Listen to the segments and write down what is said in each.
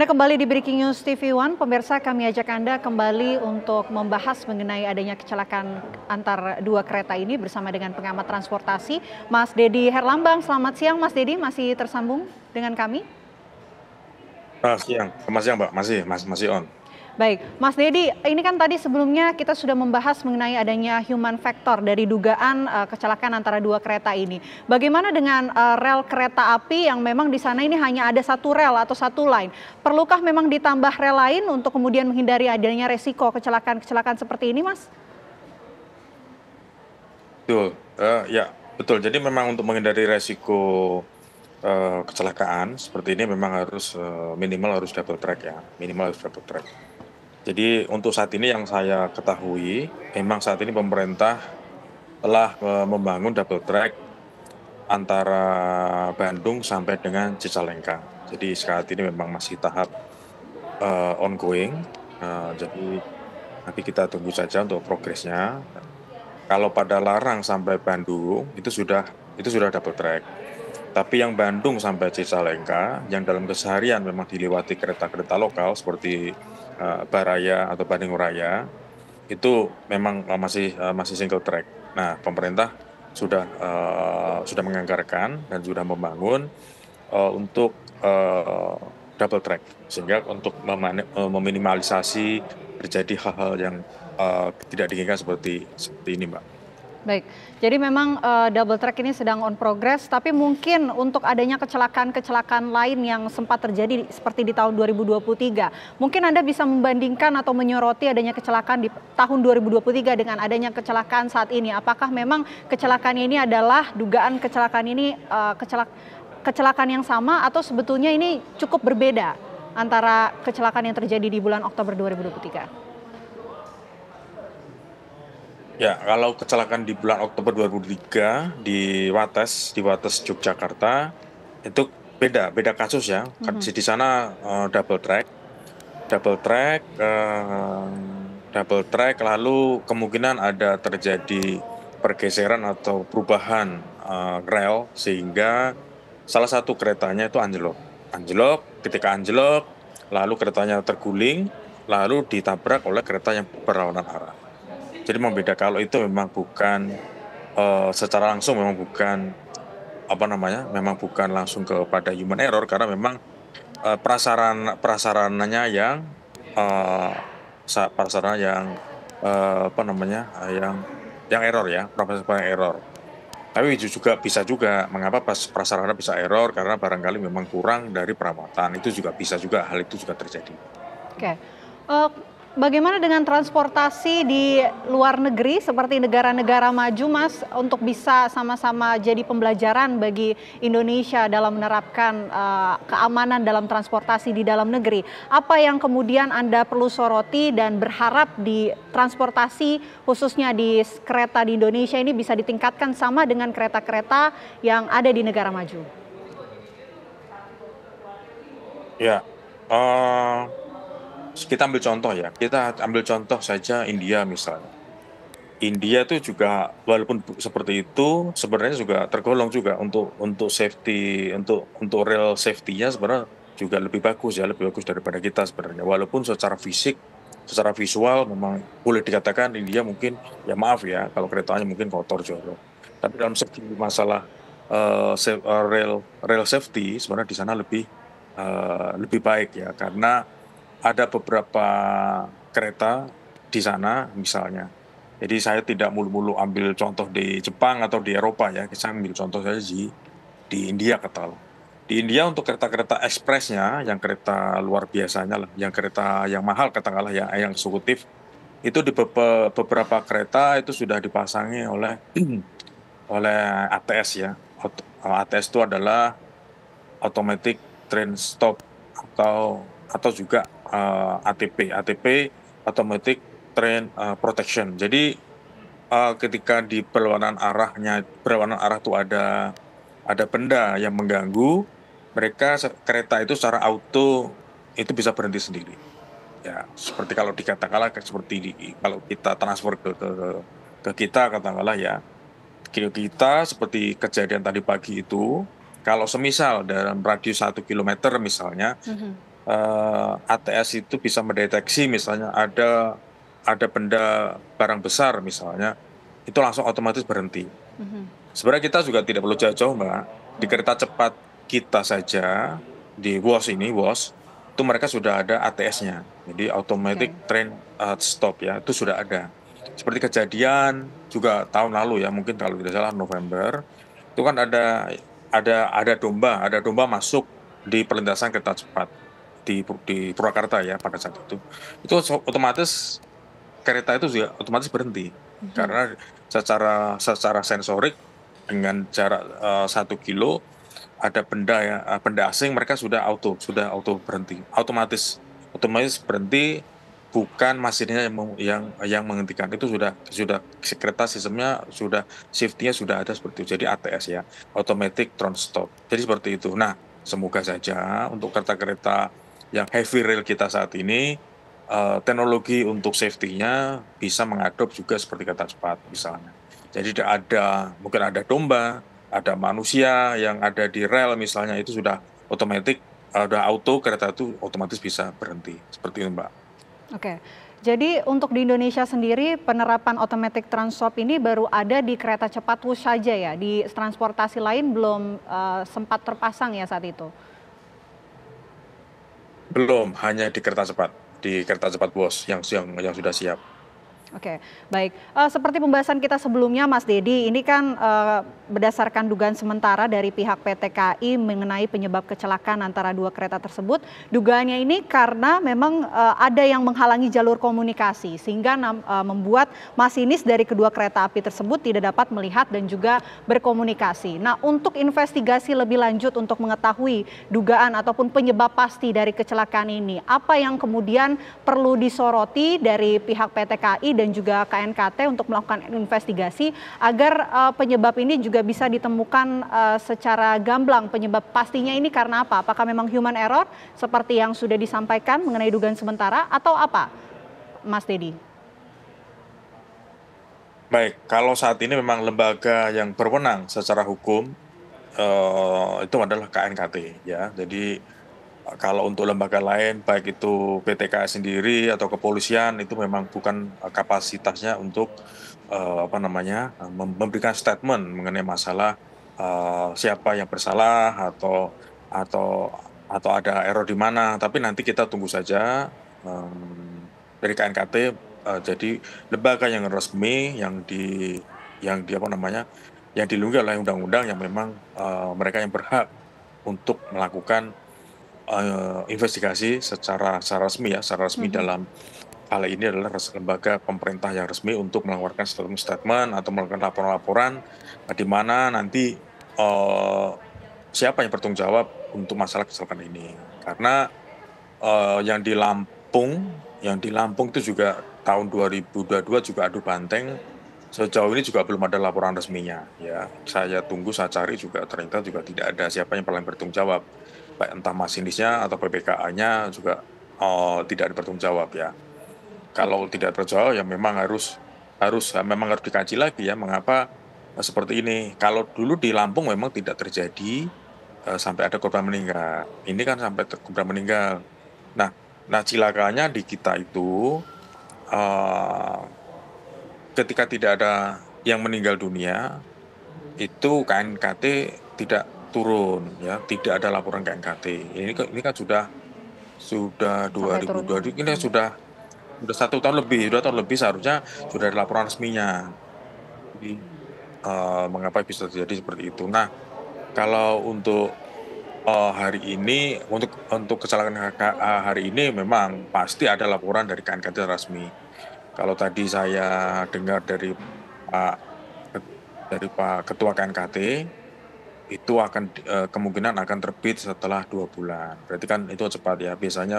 Anda kembali di Breaking News TV One, pemirsa kami ajak Anda kembali untuk membahas mengenai adanya kecelakaan antar dua kereta ini bersama dengan pengamat transportasi Mas Dedi Herlambang. Selamat siang Mas Dedi, masih tersambung dengan kami? Selamat siang, selamat siang Mbak, masih, masih, masih on. Baik, Mas Dedi, ini kan tadi sebelumnya kita sudah membahas mengenai adanya human factor dari dugaan uh, kecelakaan antara dua kereta ini. Bagaimana dengan uh, rel kereta api yang memang di sana ini hanya ada satu rel atau satu line? Perlukah memang ditambah rel lain untuk kemudian menghindari adanya resiko kecelakaan-kecelakaan seperti ini, Mas? Betul, uh, ya betul. Jadi memang untuk menghindari resiko kecelakaan seperti ini memang harus minimal harus double track ya, minimal harus double track. Jadi untuk saat ini yang saya ketahui, memang saat ini pemerintah telah e, membangun double track antara Bandung sampai dengan Cicalengka. Jadi saat ini memang masih tahap uh, ongoing. Uh, jadi nanti kita tunggu saja untuk progresnya. Kalau pada Larang sampai Bandung itu sudah itu sudah double track. Tapi yang Bandung sampai Cicalengka, yang dalam keseharian memang dilewati kereta-kereta lokal seperti Eh, Baraya atau banding Raya itu memang eh, masih eh, masih single track. Nah, pemerintah sudah sudah menganggarkan dan sudah membangun untuk double track sehingga untuk meminimalisasi terjadi hal-hal yang tidak diinginkan seperti seperti ini, Mbak. Baik, jadi memang uh, double track ini sedang on progress, tapi mungkin untuk adanya kecelakaan-kecelakaan lain yang sempat terjadi seperti di tahun 2023, mungkin Anda bisa membandingkan atau menyoroti adanya kecelakaan di tahun 2023 dengan adanya kecelakaan saat ini. Apakah memang kecelakaan ini adalah dugaan kecelakaan ini uh, eh, kecelak kecelakaan yang sama atau sebetulnya ini cukup berbeda antara kecelakaan yang terjadi di bulan Oktober 2023? Ya, kalau kecelakaan di bulan Oktober 2003 di Wates, di Wates Yogyakarta, itu beda, beda kasus ya. Mm -hmm. Di sana uh, double track, double track, uh, double track, lalu kemungkinan ada terjadi pergeseran atau perubahan uh, rel sehingga salah satu keretanya itu anjlok. Anjlok, ketika anjlok, lalu keretanya terguling, lalu ditabrak oleh kereta yang berlawanan arah jadi membeda kalau itu memang bukan uh, secara langsung memang bukan apa namanya, memang bukan langsung kepada human error karena memang uh, prasaran prasarannya yang uh, eh, prasarana yang uh, apa namanya yang yang error ya yang error. Tapi juga bisa juga mengapa pas prasarana bisa error karena barangkali memang kurang dari perawatan itu juga bisa juga hal itu juga terjadi. Oke. Okay. Uh, Bagaimana dengan transportasi di luar negeri seperti negara-negara maju, Mas, untuk bisa sama-sama jadi pembelajaran bagi Indonesia dalam menerapkan uh, keamanan dalam transportasi di dalam negeri? Apa yang kemudian Anda perlu soroti dan berharap di transportasi khususnya di kereta di Indonesia ini bisa ditingkatkan sama dengan kereta-kereta yang ada di negara maju? Ya, uh kita ambil contoh ya, kita ambil contoh saja India misalnya. India itu juga walaupun seperti itu sebenarnya juga tergolong juga untuk untuk safety untuk untuk real safety-nya sebenarnya juga lebih bagus ya lebih bagus daripada kita sebenarnya walaupun secara fisik secara visual memang boleh dikatakan India mungkin ya maaf ya kalau keretanya mungkin kotor jorok tapi dalam segi masalah uh, eh, safe, uh, eh, rail rail safety sebenarnya di sana lebih uh, lebih baik ya karena ada beberapa kereta di sana misalnya. Jadi saya tidak mulu-mulu ambil contoh di Jepang atau di Eropa ya, saya ambil contoh saja di, di India ketal. Di India untuk kereta-kereta ekspresnya, yang kereta luar biasanya lah, yang kereta yang mahal katakanlah yang yang eksekutif, itu di beberapa kereta itu sudah dipasangi oleh oleh ATS ya. ATS itu adalah automatic train stop atau atau juga uh, eh, ATP ATP Automatic Train uh, Protection. Jadi uh, ketika di perlawanan arahnya perlawanan arah itu ada ada benda yang mengganggu mereka kereta itu secara auto itu bisa berhenti sendiri. Ya, seperti kalau dikatakanlah seperti di, kalau kita transfer ke ke, ke kita katakanlah ya kita seperti kejadian tadi pagi itu kalau semisal dalam radius 1 km misalnya mm -hmm uh, eh, ATS itu bisa mendeteksi misalnya ada ada benda barang besar misalnya itu langsung otomatis berhenti. Mm-hmm. Sebenarnya kita juga tidak perlu jauh-jauh mbak di kereta cepat kita saja di WOS ini WOS itu mereka sudah ada ATS-nya jadi automatic okay. train uh, stop ya itu sudah ada seperti kejadian juga tahun lalu ya mungkin kalau tidak salah November itu kan ada ada ada domba ada domba masuk di perlintasan kereta cepat di di Purwakarta ya pada saat itu itu otomatis kereta itu juga otomatis berhenti hmm. karena secara secara sensorik dengan jarak eh, satu kilo ada benda ya eh, benda asing mereka sudah auto sudah auto berhenti otomatis otomatis berhenti bukan mesinnya yang yang yang menghentikan itu sudah sudah kereta sistemnya sudah shiftnya sudah ada seperti itu jadi ATS ya automatic transport stop jadi seperti itu nah semoga saja untuk kereta kereta yang heavy rail kita saat ini uh, teknologi untuk safety-nya bisa mengadop juga seperti kata cepat misalnya. Jadi ada mungkin ada domba, ada manusia yang ada di rel misalnya itu sudah otomatis uh, eh, auto kereta itu otomatis bisa berhenti seperti itu Mbak. Oke. Jadi untuk di Indonesia sendiri penerapan automatic transport ini baru ada di kereta cepat Wush saja ya, di transportasi lain belum uh, sempat terpasang ya saat itu. Belum, hanya di kertas cepat, di kertas cepat bos yang yang yang sudah siap. Oke, baik. Uh, seperti pembahasan kita sebelumnya, Mas Dedi, ini kan uh, berdasarkan dugaan sementara dari pihak PT KAI mengenai penyebab kecelakaan antara dua kereta tersebut, dugaannya ini karena memang uh, ada yang menghalangi jalur komunikasi, sehingga uh, membuat masinis dari kedua kereta api tersebut tidak dapat melihat dan juga berkomunikasi. Nah, untuk investigasi lebih lanjut untuk mengetahui dugaan ataupun penyebab pasti dari kecelakaan ini, apa yang kemudian perlu disoroti dari pihak PT KAI? dan juga KNKT untuk melakukan investigasi agar uh, penyebab ini juga bisa ditemukan uh, secara gamblang penyebab pastinya ini karena apa? Apakah memang human error seperti yang sudah disampaikan mengenai dugaan sementara atau apa? Mas Dedi. Baik, kalau saat ini memang lembaga yang berwenang secara hukum uh, itu adalah KNKT ya. Jadi kalau untuk lembaga lain baik itu PTK sendiri atau kepolisian itu memang bukan eh, kapasitasnya untuk uh, apa namanya eh, memberikan statement mengenai masalah uh, siapa yang bersalah atau atau atau ada error di mana tapi nanti kita tunggu saja um, dari KNKT uh, jadi lembaga yang resmi yang di yang di apa namanya yang dilindungi oleh undang-undang yang memang uh, mereka yang berhak untuk melakukan uh, investigasi secara secara resmi ya, secara resmi hmm. dalam hal ini adalah lembaga pemerintah yang resmi untuk mengeluarkan statement-statement atau melakukan laporan-laporan di mana nanti uh, siapa yang bertanggung jawab untuk masalah kecelakaan ini. Karena uh, yang di Lampung, yang di Lampung itu juga tahun 2022 juga adu banteng sejauh ini juga belum ada laporan resminya ya saya tunggu saya cari juga ternyata juga tidak ada siapa yang paling bertanggung jawab entah masinisnya atau PPKA-nya juga uh, tidak dipertanggungjawab ya. Kalau tidak terjawab ya memang harus harus ya, memang harus dikaji lagi ya mengapa eh, seperti ini. Kalau dulu di Lampung memang tidak terjadi uh, sampai ada korban meninggal. Ini kan sampai korban meninggal. Nah, nah cilakanya di kita itu uh, ketika tidak ada yang meninggal dunia itu KNKT tidak turun ya tidak ada laporan ke NKT ini ini kan sudah sudah 2020 ini sudah sudah satu tahun lebih sudah tahun lebih seharusnya sudah ada laporan resminya jadi uh, mengapa bisa terjadi seperti itu nah kalau untuk uh, hari ini untuk untuk kecelakaan eh, hari ini memang pasti ada laporan dari KNKT resmi kalau tadi saya dengar dari Pak dari Pak Ketua KNKT itu akan eh, kemungkinan akan terbit setelah dua bulan. Berarti kan itu cepat ya. Biasanya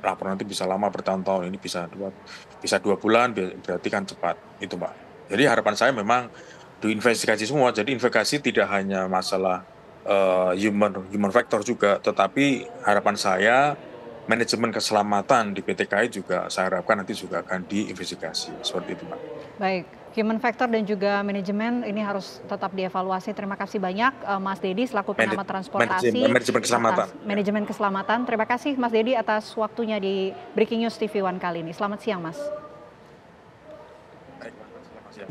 laporan itu bisa lama bertahun-tahun. Ini bisa dua bisa dua bulan. Berarti kan cepat itu, Pak. Jadi harapan saya memang diinvestigasi semua. Jadi investigasi tidak hanya masalah uh, human human factor juga, tetapi harapan saya manajemen keselamatan di PT KAI juga saya harapkan nanti juga akan diinvestigasi seperti itu, Pak. Baik, human factor dan juga manajemen ini harus tetap dievaluasi. Terima kasih banyak eh, Mas Dedi selaku pengamat transportasi. Manajemen, manajemen keselamatan. manajemen keselamatan. Terima kasih Mas Dedi atas waktunya di Breaking News TV One kali ini. Selamat siang, Mas. Baik, selamat siang.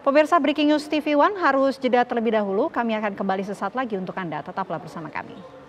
Pemirsa Breaking News TV One harus jeda terlebih dahulu. Kami akan kembali sesaat lagi untuk Anda. Tetaplah bersama kami.